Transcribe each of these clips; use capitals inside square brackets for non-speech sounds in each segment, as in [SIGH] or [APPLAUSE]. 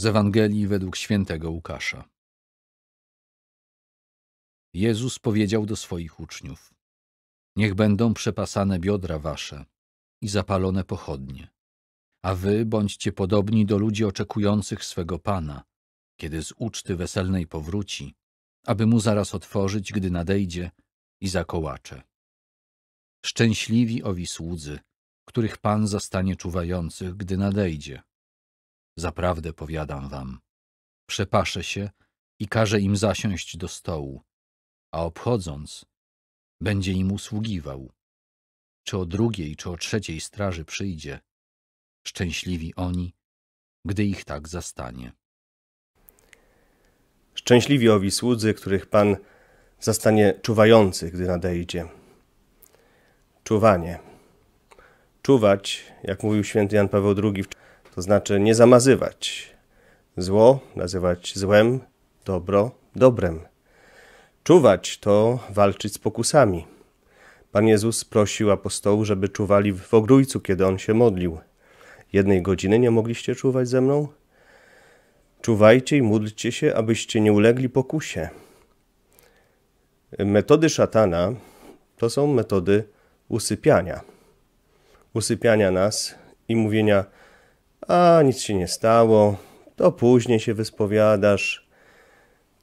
Z Ewangelii według świętego Łukasza. Jezus powiedział do swoich uczniów: Niech będą przepasane biodra wasze i zapalone pochodnie, a wy bądźcie podobni do ludzi oczekujących swego Pana, kiedy z uczty weselnej powróci, aby mu zaraz otworzyć, gdy nadejdzie i zakołacze. Szczęśliwi owi słudzy, których Pan zastanie czuwających, gdy nadejdzie Zaprawdę powiadam wam, przepaszę się i każę im zasiąść do stołu, a obchodząc będzie im usługiwał. Czy o drugiej, czy o trzeciej straży przyjdzie, szczęśliwi oni, gdy ich tak zastanie. Szczęśliwi owi słudzy, których Pan zastanie czuwających, gdy nadejdzie. Czuwanie. Czuwać, jak mówił święty Jan Paweł II to znaczy nie zamazywać. Zło nazywać złem, dobro dobrem. Czuwać to walczyć z pokusami. Pan Jezus prosił apostołów, żeby czuwali w ogrójcu, kiedy on się modlił. Jednej godziny nie mogliście czuwać ze mną? Czuwajcie i módlcie się, abyście nie ulegli pokusie. Metody szatana to są metody usypiania. Usypiania nas i mówienia, a nic się nie stało, to później się wyspowiadasz.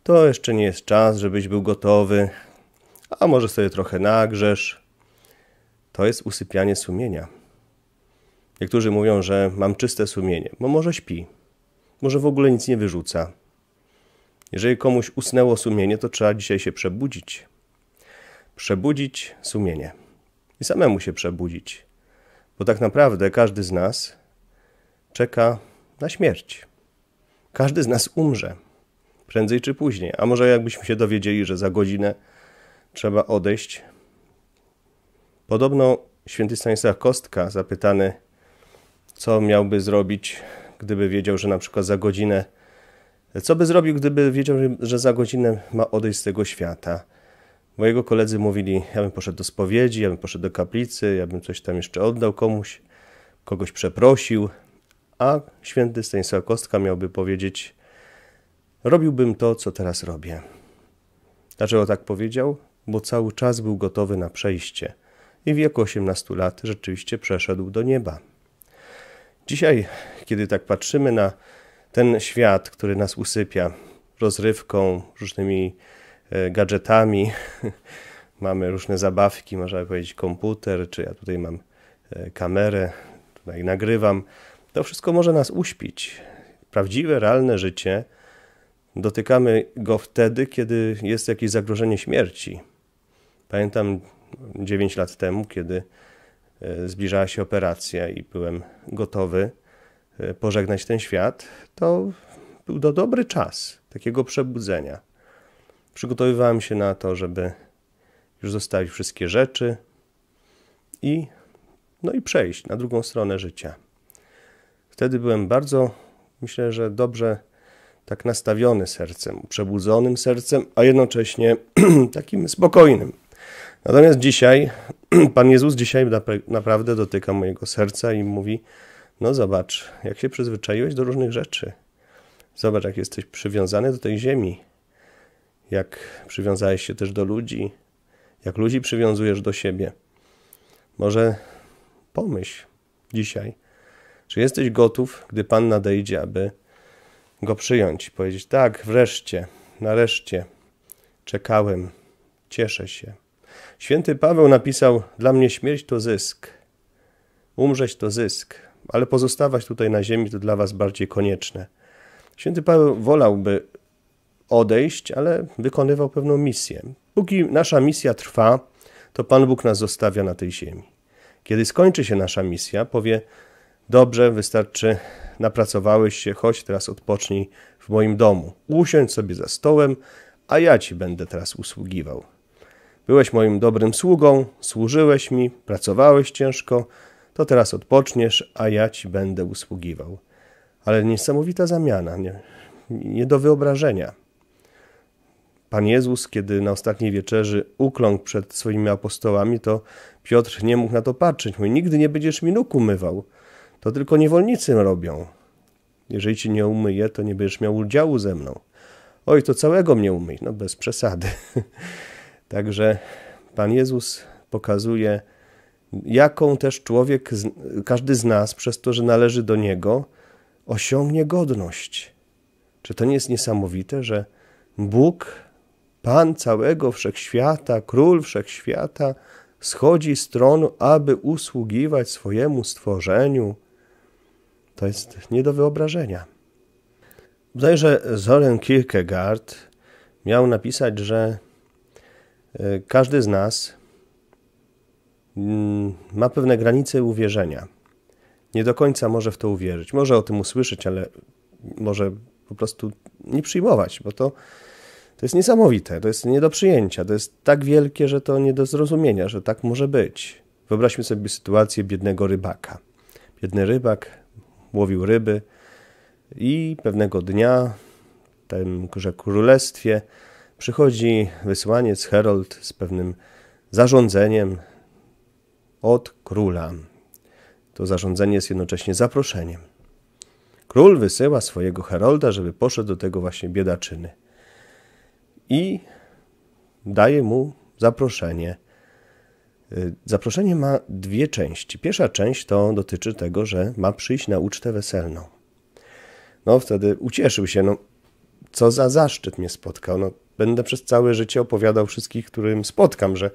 To jeszcze nie jest czas, żebyś był gotowy. A może sobie trochę nagrzesz. To jest usypianie sumienia. Niektórzy mówią, że mam czyste sumienie, bo może śpi, może w ogóle nic nie wyrzuca. Jeżeli komuś usnęło sumienie, to trzeba dzisiaj się przebudzić. Przebudzić sumienie i samemu się przebudzić, bo tak naprawdę każdy z nas czeka na śmierć. Każdy z nas umrze, prędzej czy później. A może jakbyśmy się dowiedzieli, że za godzinę trzeba odejść? Podobno święty Stanisław Kostka, zapytany, co miałby zrobić, gdyby wiedział, że na przykład za godzinę, co by zrobił, gdyby wiedział, że za godzinę ma odejść z tego świata. Mojego koledzy mówili, ja bym poszedł do spowiedzi, ja bym poszedł do kaplicy, ja bym coś tam jeszcze oddał komuś, kogoś przeprosił, a święty Stanisław Kostka miałby powiedzieć: Robiłbym to, co teraz robię. Dlaczego tak powiedział? Bo cały czas był gotowy na przejście i w wieku 18 lat rzeczywiście przeszedł do nieba. Dzisiaj, kiedy tak patrzymy na ten świat, który nas usypia rozrywką, różnymi e, gadżetami, [LAUGHS] mamy różne zabawki, można powiedzieć komputer, czy ja tutaj mam e, kamerę, tutaj nagrywam, to wszystko może nas uśpić. Prawdziwe, realne życie dotykamy go wtedy, kiedy jest jakieś zagrożenie śmierci. Pamiętam 9 lat temu, kiedy e, zbliżała się operacja i byłem gotowy e, pożegnać ten świat, to był to dobry czas takiego przebudzenia. Przygotowywałem się na to, żeby już zostawić wszystkie rzeczy i no i przejść na drugą stronę życia. Wtedy byłem bardzo, myślę, że dobrze tak nastawiony sercem, przebudzonym sercem, a jednocześnie [CLEARS THROAT] takim spokojnym. Natomiast dzisiaj, [CLEARS THROAT] Pan Jezus dzisiaj naprawdę dotyka mojego serca i mówi: No, zobacz, jak się przyzwyczaiłeś do różnych rzeczy. Zobacz, jak jesteś przywiązany do tej ziemi, jak przywiązałeś się też do ludzi, jak ludzi przywiązujesz do siebie. Może pomyśl dzisiaj, czy jesteś gotów, gdy Pan nadejdzie, aby go przyjąć i powiedzieć: Tak, wreszcie, nareszcie, czekałem, cieszę się. Święty Paweł napisał: Dla mnie śmierć to zysk, umrzeć to zysk, ale pozostawać tutaj na ziemi to dla Was bardziej konieczne. Święty Paweł wolałby odejść, ale wykonywał pewną misję. Póki nasza misja trwa, to Pan Bóg nas zostawia na tej ziemi. Kiedy skończy się nasza misja, powie: Dobrze, wystarczy, napracowałeś się, chodź teraz odpocznij w moim domu. Usiądź sobie za stołem, a ja ci będę teraz usługiwał. Byłeś moim dobrym sługą, służyłeś mi, pracowałeś ciężko, to teraz odpoczniesz, a ja ci będę usługiwał. Ale niesamowita zamiana, nie, nie do wyobrażenia. Pan Jezus, kiedy na ostatniej wieczerzy ukląkł przed swoimi apostołami, to Piotr nie mógł na to patrzeć. Mówi, nigdy nie będziesz mi nóg umywał. To tylko niewolnicy robią. Jeżeli ci nie umyję, to nie będziesz miał udziału ze mną. Oj, to całego mnie umyj, no bez przesady. [LAUGHS] Także Pan Jezus pokazuje, jaką też człowiek, każdy z nas, przez to, że należy do Niego, osiągnie godność. Czy to nie jest niesamowite, że Bóg, Pan całego wszechświata, Król wszechświata, schodzi z tronu, aby usługiwać swojemu stworzeniu, to jest nie do wyobrażenia. Bodajże Soren Kierkegaard miał napisać, że e, każdy z nas mm, ma pewne granice uwierzenia. Nie do końca może w to uwierzyć. Może o tym usłyszeć, ale może po prostu nie przyjmować, bo to, to jest niesamowite, to jest nie do przyjęcia, to jest tak wielkie, że to nie do zrozumienia, że tak może być. Wyobraźmy sobie sytuację biednego rybaka. Biedny rybak łowił ryby i pewnego dnia w tymże królestwie przychodzi wysłaniec Herold z pewnym zarządzeniem od króla. To zarządzenie jest jednocześnie zaproszeniem. Król wysyła swojego Herolda, żeby poszedł do tego właśnie biedaczyny i daje mu zaproszenie – Zaproszenie ma dwie części. Pierwsza część to dotyczy tego, że ma przyjść na ucztę weselną. No wtedy ucieszył się, no co za zaszczyt mnie spotkał. No, będę przez całe życie opowiadał wszystkich, którym spotkam, że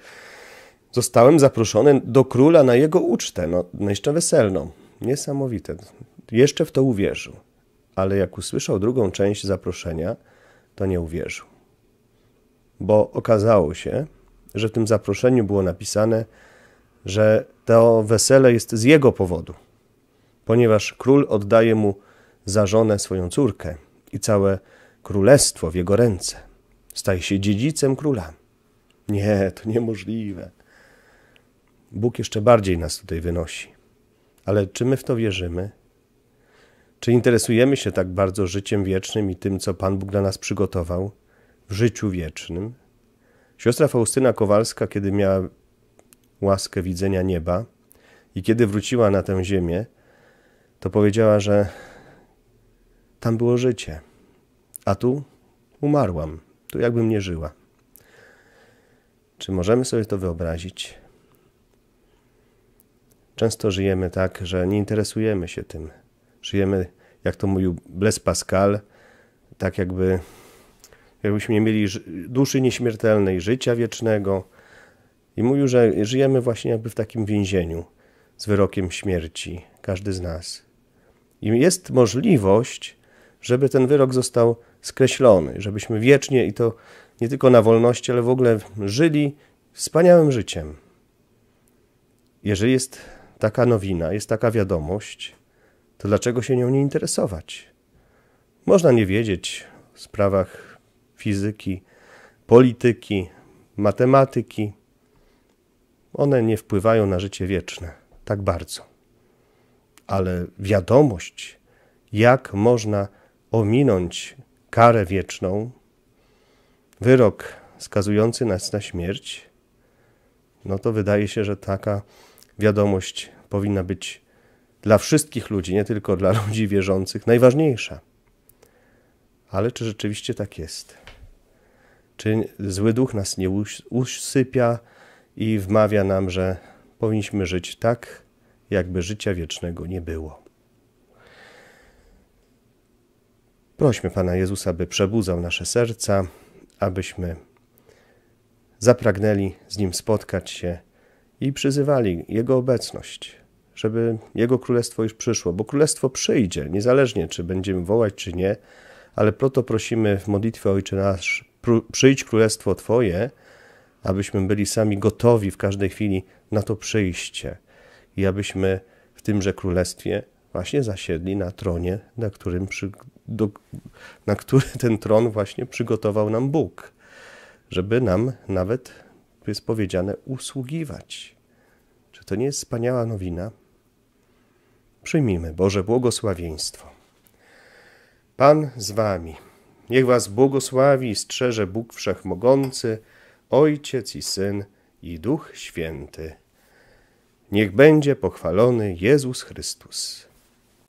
zostałem zaproszony do króla na jego ucztę, no, jeszcze weselną. Niesamowite. Jeszcze w to uwierzył. Ale jak usłyszał drugą część zaproszenia, to nie uwierzył. Bo okazało się, że w tym zaproszeniu było napisane, że to wesele jest z jego powodu, ponieważ król oddaje mu za żonę swoją córkę i całe królestwo w jego ręce. Staje się dziedzicem króla. Nie, to niemożliwe. Bóg jeszcze bardziej nas tutaj wynosi. Ale czy my w to wierzymy? Czy interesujemy się tak bardzo życiem wiecznym i tym, co Pan Bóg dla nas przygotował w życiu wiecznym? Siostra Faustyna Kowalska, kiedy miała łaskę widzenia nieba i kiedy wróciła na tę ziemię, to powiedziała, że tam było życie, a tu umarłam, tu jakbym nie żyła. Czy możemy sobie to wyobrazić? Często żyjemy tak, że nie interesujemy się tym. Żyjemy, jak to mówił Blaise Pascal, tak jakby Jakbyśmy nie mieli duszy nieśmiertelnej, życia wiecznego. I mówił, że żyjemy właśnie jakby w takim więzieniu z wyrokiem śmierci, każdy z nas. I jest możliwość, żeby ten wyrok został skreślony, żebyśmy wiecznie i to nie tylko na wolności, ale w ogóle żyli wspaniałym życiem. Jeżeli jest taka nowina, jest taka wiadomość, to dlaczego się nią nie interesować? Można nie wiedzieć w sprawach fizyki, polityki, matematyki, one nie wpływają na życie wieczne tak bardzo. Ale wiadomość, jak można ominąć karę wieczną, wyrok skazujący nas na śmierć, no to wydaje się, że taka wiadomość powinna być dla wszystkich ludzi, nie tylko dla [LAUGHS] ludzi wierzących, najważniejsza. Ale czy rzeczywiście tak jest? czy zły duch nas nie usypia i wmawia nam, że powinniśmy żyć tak, jakby życia wiecznego nie było. Prośmy Pana Jezusa, by przebudzał nasze serca, abyśmy zapragnęli z Nim spotkać się i przyzywali Jego obecność, żeby Jego Królestwo już przyszło, bo Królestwo przyjdzie, niezależnie czy będziemy wołać, czy nie, ale po to prosimy w modlitwie Ojcze Nasz, przyjdź królestwo Twoje, abyśmy byli sami gotowi w każdej chwili na to przyjście i abyśmy w tymże królestwie właśnie zasiedli na tronie, na, którym przy, do, na który [LAUGHS] ten tron właśnie przygotował nam Bóg, żeby nam nawet, jest powiedziane, usługiwać. Czy to nie jest wspaniała nowina? Przyjmijmy Boże błogosławieństwo. Pan z Wami. Niech was błogosławi i strzeże Bóg Wszechmogący, Ojciec i Syn i Duch Święty. Niech będzie pochwalony Jezus Chrystus.